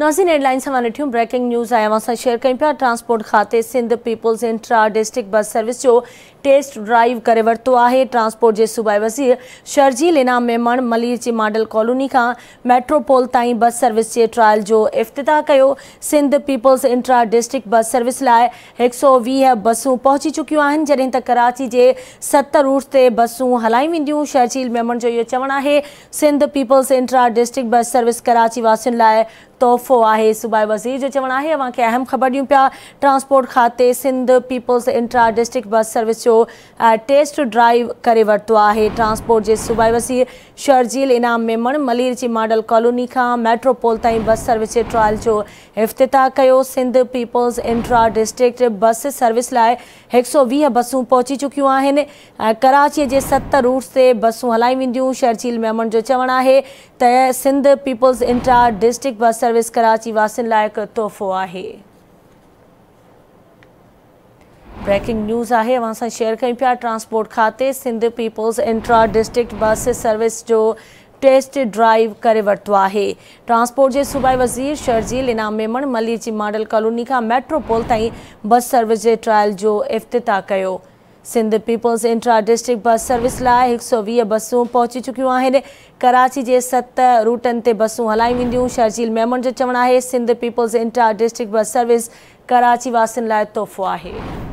नासिन headlines मां ॾिठियूं breaking news आयो असां शेयर कयूं पिया ट्रांसपोर्ट खाते Sindh peoples district bus service जो टेस्ट ड्राइव करे वरितो आहे ट्रांसपोर्ट जे सूबाई वज़ीर शर्जील इनाम मेमण मलीर जी मॉडल कॉलोनी खां मेट्रोपोल पोल ताईं बस सर्विस जे ट्रायल जो इफ़्तिता कयो Sindh peoples district bus service लाइ हिक सौ वीह बसूं पहुची चुकियूं आहिनि जॾहिं त कराची जे सत रूट ते बसूं हलाई वेंदियूं शर्जील मेमण जो इहो चवणु आहे Sindh peoples district bus service Karachi वासियुनि लाइ तोहफ़ो है सूबाई वज़ीर जो चवणु आहे अव्हांखे अहम ख़बर ॾियूं पिया ट्रांसपोर्ट खाते Sindh peoples intra district bus service जो टेस्ट ड्राइव करे वरतो है ट्रांसपोर्ट के सूबाई वज़ीर शर्जील इनाम मेमण मलीरची मॉडल कॉलोनी का मेट्रोपोल ताईं बस सर्विस जे ट्रायल जो इफ़्तिताह कयो Sindh peoples intra district bus service लाइ हिकु सौ वी बसू पहुची चुकियूं आहिनि कराचीअ जे सत रूट्स से बसू हलाई वेंदियूं शर्जील मेमण जो चवणु आहे त Sindh peoples intra district bus service Karachi वासियुनि लाइक़ु तोहफ़ो आहे ब्रेकिंग न्यूज़ आहे अवां सां शेयर कयूं पिया ट्रांसपोर्ट खाते Sindh peoples intra district bus service जो टेस्ट ड्राइव करे वरितो आहे ट्रांसपोर्ट जे सूबाई वज़ीर शर्जील इनाम मेमण मलीअ जी मॉडल कॉलोनी खां मेट्रोपोल ताईं बस सर्विस जे ट्रायल जो इफ़्तिताह कयो Sindh peoples intra district bus service लाइ हिकु सौ वीह बसूं पहुची चुकियूं आहिनि कराची जे सत रूटनि ते बसूं हलायूं वेंदियूं शर्जील मेमन जो चवणु आहे Sindh peoples intra district bus service Karachi वासियुनि लाइ तोहफ़ो आहे